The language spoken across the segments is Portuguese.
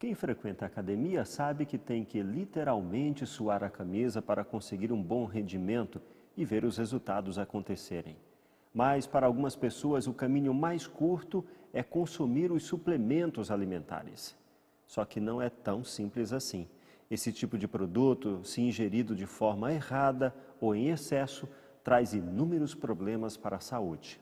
Quem frequenta a academia sabe que tem que literalmente suar a camisa para conseguir um bom rendimento e ver os resultados acontecerem. Mas para algumas pessoas o caminho mais curto é consumir os suplementos alimentares. Só que não é tão simples assim. Esse tipo de produto, se ingerido de forma errada ou em excesso, traz inúmeros problemas para a saúde.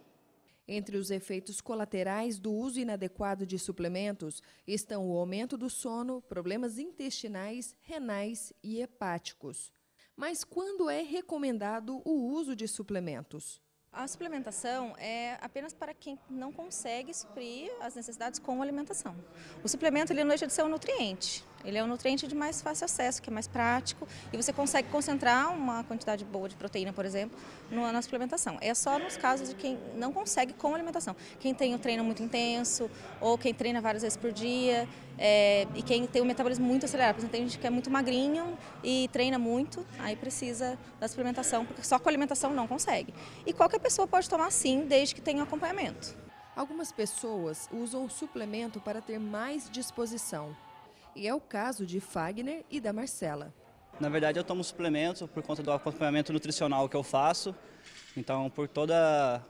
Entre os efeitos colaterais do uso inadequado de suplementos estão o aumento do sono, problemas intestinais, renais e hepáticos. Mas quando é recomendado o uso de suplementos? A suplementação é apenas para quem não consegue suprir as necessidades com a alimentação. O suplemento ele não deixa de ser um nutriente. Ele é um nutriente de mais fácil acesso, que é mais prático, e você consegue concentrar uma quantidade boa de proteína, por exemplo, na suplementação. É só nos casos de quem não consegue com a alimentação. Quem tem um treino muito intenso, ou quem treina várias vezes por dia, é, e quem tem um metabolismo muito acelerado, por exemplo, tem gente que é muito magrinho e treina muito, aí precisa da suplementação, porque só com alimentação não consegue. E qualquer pessoa pode tomar sim, desde que tenha um acompanhamento. Algumas pessoas usam o suplemento para ter mais disposição. E é o caso de Fagner e da Marcela. Na verdade, eu tomo suplemento por conta do acompanhamento nutricional que eu faço. Então, por toda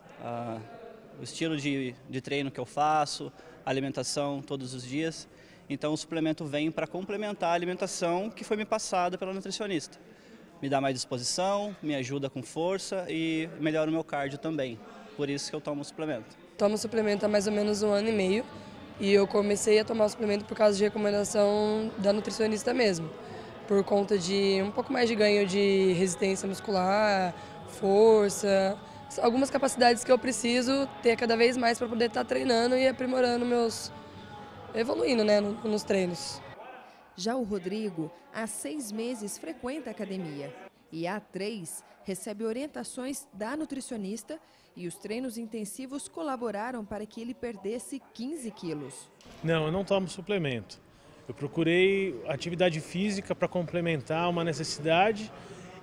o estilo de, de treino que eu faço, alimentação todos os dias. Então o suplemento vem para complementar a alimentação que foi me passada pela nutricionista. Me dá mais disposição, me ajuda com força e melhora o meu cardio também. Por isso que eu tomo o suplemento. Tomo o suplemento há mais ou menos um ano e meio e eu comecei a tomar o suplemento por causa de recomendação da nutricionista mesmo. Por conta de um pouco mais de ganho de resistência muscular, força, algumas capacidades que eu preciso ter cada vez mais para poder estar tá treinando e aprimorando meus evoluindo né, nos treinos. Já o Rodrigo, há seis meses frequenta a academia e há três recebe orientações da nutricionista e os treinos intensivos colaboraram para que ele perdesse 15 quilos. Não, eu não tomo suplemento. Eu procurei atividade física para complementar uma necessidade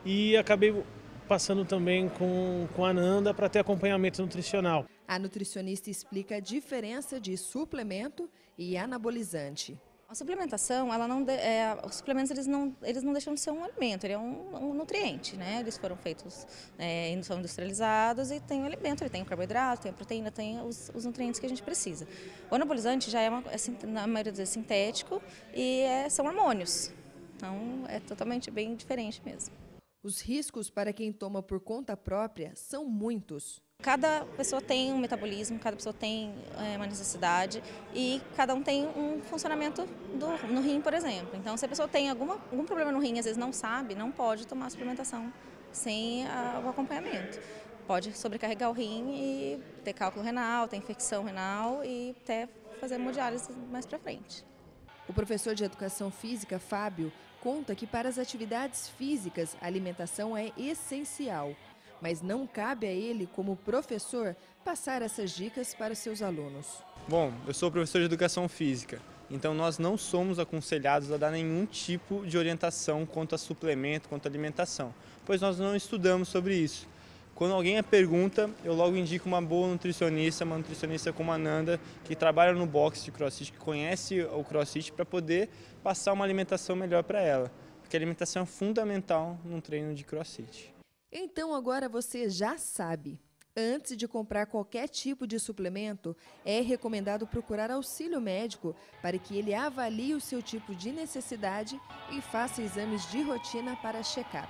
e acabei passando também com, com a Nanda para ter acompanhamento nutricional. A nutricionista explica a diferença de suplemento e anabolizante. A suplementação, ela não, é, os suplementos eles não, eles não deixam de ser um alimento, ele é um, um nutriente, né? Eles foram feitos, é, são industrializados e tem o alimento, ele tem o carboidrato, tem a proteína, tem os, os nutrientes que a gente precisa. O anabolizante já é, uma, é na maioria das vezes, sintético e é, são hormônios, então é totalmente bem diferente mesmo. Os riscos para quem toma por conta própria são muitos cada pessoa tem um metabolismo, cada pessoa tem é, uma necessidade e cada um tem um funcionamento do, no rim, por exemplo. Então, se a pessoa tem alguma, algum problema no rim, às vezes não sabe, não pode tomar a suplementação sem a, o acompanhamento. Pode sobrecarregar o rim e ter cálculo renal, ter infecção renal e até fazer hemodiálise mais para frente. O professor de educação física, Fábio, conta que para as atividades físicas, a alimentação é essencial mas não cabe a ele, como professor, passar essas dicas para seus alunos. Bom, eu sou professor de educação física, então nós não somos aconselhados a dar nenhum tipo de orientação quanto a suplemento, quanto a alimentação, pois nós não estudamos sobre isso. Quando alguém a pergunta, eu logo indico uma boa nutricionista, uma nutricionista como a Nanda, que trabalha no box de crossfit, que conhece o crossfit, para poder passar uma alimentação melhor para ela. Porque a alimentação é fundamental num treino de crossfit. Então agora você já sabe. Antes de comprar qualquer tipo de suplemento, é recomendado procurar auxílio médico para que ele avalie o seu tipo de necessidade e faça exames de rotina para check-up.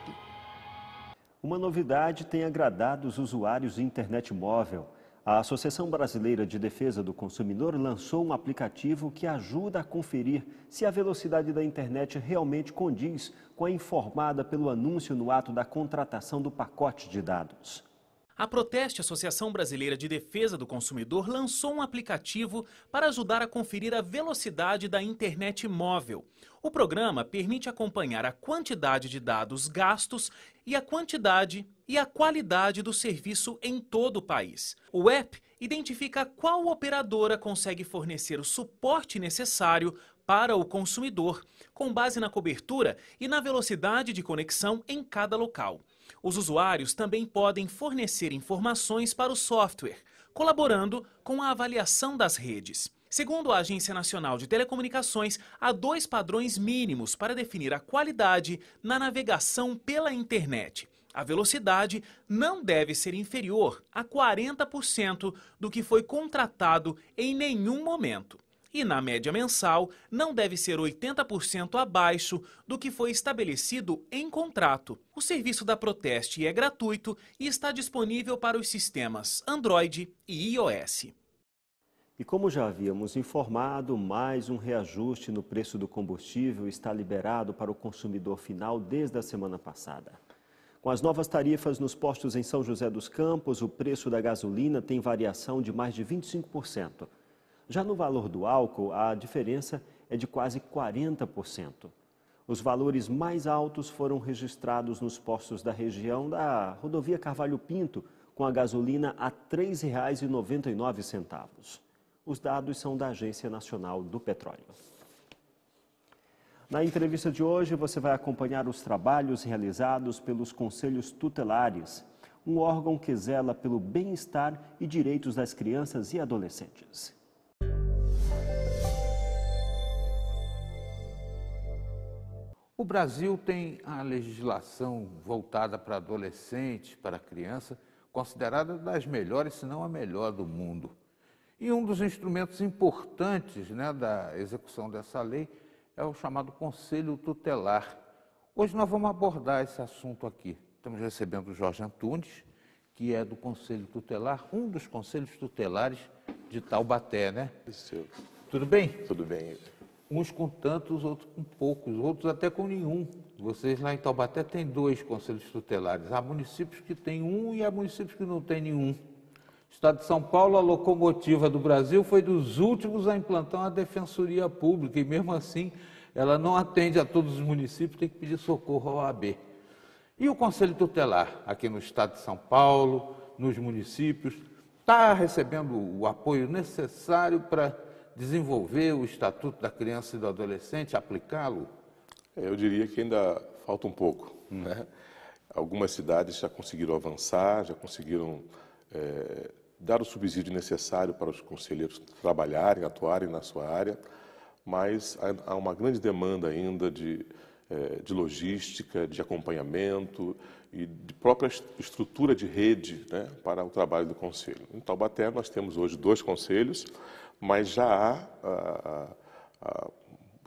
Uma novidade tem agradado os usuários de internet móvel. A Associação Brasileira de Defesa do Consumidor lançou um aplicativo que ajuda a conferir se a velocidade da internet realmente condiz com a informada pelo anúncio no ato da contratação do pacote de dados. A Proteste Associação Brasileira de Defesa do Consumidor lançou um aplicativo para ajudar a conferir a velocidade da internet móvel. O programa permite acompanhar a quantidade de dados gastos e a quantidade e a qualidade do serviço em todo o país. O app identifica qual operadora consegue fornecer o suporte necessário para o consumidor, com base na cobertura e na velocidade de conexão em cada local. Os usuários também podem fornecer informações para o software, colaborando com a avaliação das redes. Segundo a Agência Nacional de Telecomunicações, há dois padrões mínimos para definir a qualidade na navegação pela internet. A velocidade não deve ser inferior a 40% do que foi contratado em nenhum momento e, na média mensal, não deve ser 80% abaixo do que foi estabelecido em contrato. O serviço da Proteste é gratuito e está disponível para os sistemas Android e iOS. E como já havíamos informado, mais um reajuste no preço do combustível está liberado para o consumidor final desde a semana passada. Com as novas tarifas nos postos em São José dos Campos, o preço da gasolina tem variação de mais de 25%. Já no valor do álcool, a diferença é de quase 40%. Os valores mais altos foram registrados nos postos da região da rodovia Carvalho Pinto, com a gasolina a R$ 3,99. Os dados são da Agência Nacional do Petróleo. Na entrevista de hoje, você vai acompanhar os trabalhos realizados pelos Conselhos Tutelares, um órgão que zela pelo bem-estar e direitos das crianças e adolescentes. O Brasil tem a legislação voltada para adolescente, para criança, considerada das melhores, se não a melhor do mundo. E um dos instrumentos importantes né, da execução dessa lei é o chamado Conselho Tutelar. Hoje nós vamos abordar esse assunto aqui. Estamos recebendo o Jorge Antunes, que é do Conselho Tutelar, um dos conselhos tutelares de Taubaté, né? Isso. Tudo bem? Tudo bem uns com tantos, outros com poucos, outros até com nenhum. Vocês lá em Taubaté têm dois conselhos tutelares. Há municípios que têm um e há municípios que não têm nenhum. O Estado de São Paulo, a locomotiva do Brasil, foi dos últimos a implantar uma defensoria pública e, mesmo assim, ela não atende a todos os municípios, tem que pedir socorro ao AB. E o Conselho Tutelar, aqui no Estado de São Paulo, nos municípios, está recebendo o apoio necessário para desenvolver o Estatuto da Criança e do Adolescente, aplicá-lo? É, eu diria que ainda falta um pouco. Hum. Né? Algumas cidades já conseguiram avançar, já conseguiram é, dar o subsídio necessário para os conselheiros trabalharem, atuarem na sua área, mas há uma grande demanda ainda de, é, de logística, de acompanhamento e de própria estrutura de rede né, para o trabalho do conselho. Em Taubaté, nós temos hoje dois conselhos, mas já há ah, ah, ah,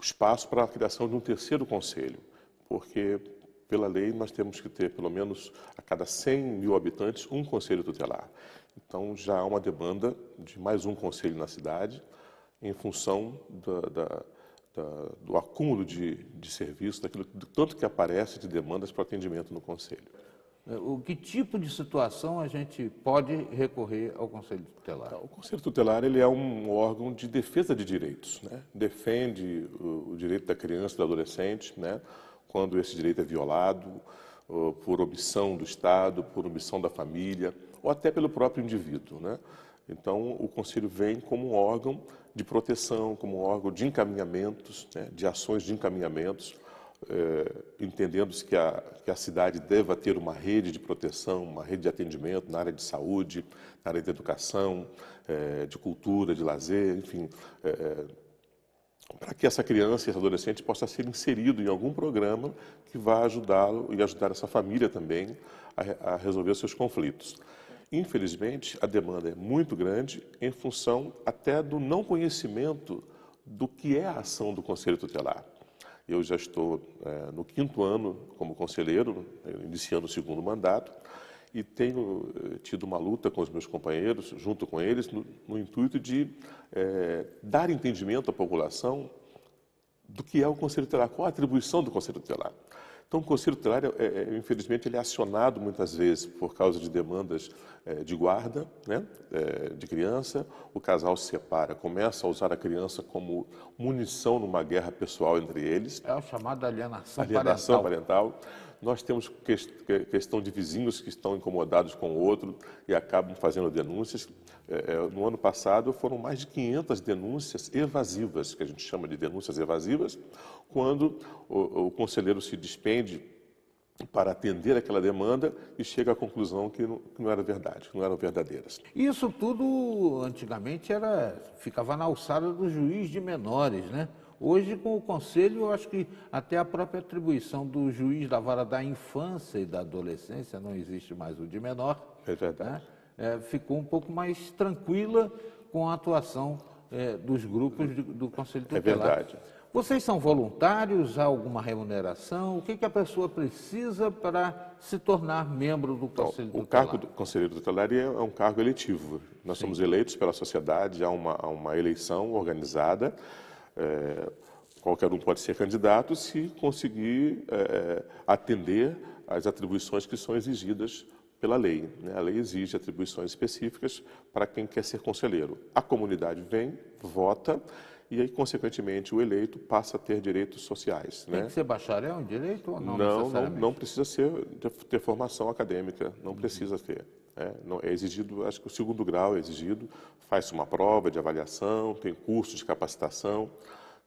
espaço para a criação de um terceiro conselho, porque pela lei nós temos que ter pelo menos a cada 100 mil habitantes um conselho tutelar. Então já há uma demanda de mais um conselho na cidade em função da, da, da, do acúmulo de, de serviço, daquilo, do tanto que aparece de demandas para atendimento no conselho. É, o que tipo de situação a gente pode recorrer ao Conselho Tutelar? Tá, o Conselho Tutelar ele é um órgão de defesa de direitos, né? defende o direito da criança e do adolescente, né? quando esse direito é violado por omissão do Estado, por omissão da família ou até pelo próprio indivíduo. Né? Então, o Conselho vem como um órgão de proteção, como um órgão de encaminhamentos, né? de ações de encaminhamentos é, entendemos que a, que a cidade deva ter uma rede de proteção, uma rede de atendimento na área de saúde, na área de educação, é, de cultura, de lazer, enfim, é, para que essa criança e esse adolescente possa ser inserido em algum programa que vá ajudá-lo e ajudar essa família também a, a resolver seus conflitos. Infelizmente, a demanda é muito grande em função até do não conhecimento do que é a ação do Conselho Tutelar. Eu já estou é, no quinto ano como conselheiro, né, iniciando o segundo mandato, e tenho é, tido uma luta com os meus companheiros, junto com eles, no, no intuito de é, dar entendimento à população do que é o Conselho Tutelar, qual a atribuição do Conselho Tutelar. Então, o Conselho Tutelar, é, é, é, infelizmente, ele é acionado muitas vezes por causa de demandas é, de guarda né, é, de criança. O casal se separa, começa a usar a criança como munição numa guerra pessoal entre eles. É a chamada alienação, alienação parental. parental. Nós temos questão de vizinhos que estão incomodados com o outro e acabam fazendo denúncias. É, é, no ano passado foram mais de 500 denúncias evasivas, que a gente chama de denúncias evasivas, quando o conselheiro se despende para atender aquela demanda e chega à conclusão que não, que não era verdade, não eram verdadeiras. Isso tudo antigamente era ficava na alçada do juiz de menores, né? Hoje, com o Conselho, eu acho que até a própria atribuição do juiz da vara da infância e da adolescência, não existe mais o de menor, é né? é, ficou um pouco mais tranquila com a atuação é, dos grupos de, do Conselho é Tutelar. É verdade. Vocês são voluntários? Há alguma remuneração? O que, que a pessoa precisa para se tornar membro do então, Conselho Bom, o O cargo do Conselheiro Tutelar é, é um cargo eletivo. Nós Sim. somos eleitos pela sociedade, há uma, há uma eleição organizada é, qualquer um pode ser candidato se conseguir é, é, atender às atribuições que são exigidas pela lei. Né? A lei exige atribuições específicas para quem quer ser conselheiro. A comunidade vem, vota e aí, consequentemente, o eleito passa a ter direitos sociais. Tem né? que ser bacharel em direito ou não? Não, não, não precisa ser, ter, ter formação acadêmica, não uhum. precisa ter. É, não, é exigido, acho que o segundo grau é exigido, faz uma prova de avaliação, tem curso de capacitação.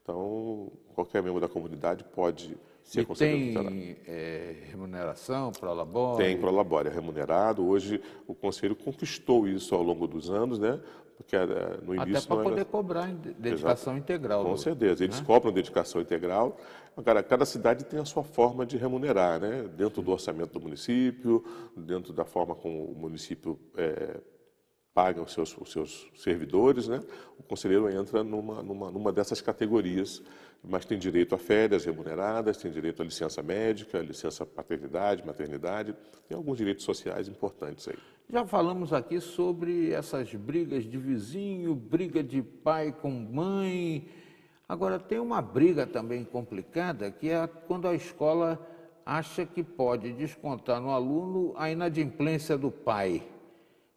Então, qualquer membro da comunidade pode ser e é conselheiro tem é, remuneração, prolabore? Tem prolabore, é remunerado. Hoje o conselho conquistou isso ao longo dos anos, né? Porque é, no início... Até para poder era... cobrar dedicação Exato. integral. Com do... certeza, eles né? cobram dedicação integral. Agora, cada cidade tem a sua forma de remunerar, né? Dentro do orçamento do município, dentro da forma como o município... É, paga os seus, os seus servidores, né? o conselheiro entra numa, numa, numa dessas categorias, mas tem direito a férias remuneradas, tem direito a licença médica, licença paternidade, maternidade, tem alguns direitos sociais importantes aí. Já falamos aqui sobre essas brigas de vizinho, briga de pai com mãe. Agora, tem uma briga também complicada, que é quando a escola acha que pode descontar no aluno a inadimplência do pai.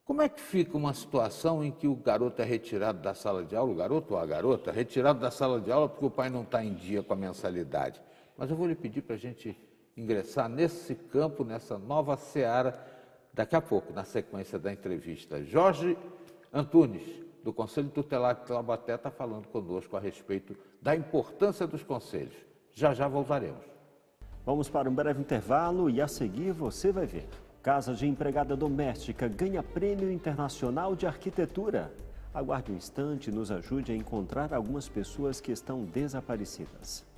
Como é que fica uma situação em que o garoto é retirado da sala de aula, o garoto ou a garota, é retirado da sala de aula porque o pai não está em dia com a mensalidade? Mas eu vou lhe pedir para a gente ingressar nesse campo, nessa nova seara, daqui a pouco, na sequência da entrevista. Jorge Antunes, do Conselho Tutelar de Taubaté, está falando conosco a respeito da importância dos conselhos. Já já voltaremos. Vamos para um breve intervalo e a seguir você vai ver. Casa de empregada doméstica ganha Prêmio Internacional de Arquitetura. Aguarde um instante e nos ajude a encontrar algumas pessoas que estão desaparecidas.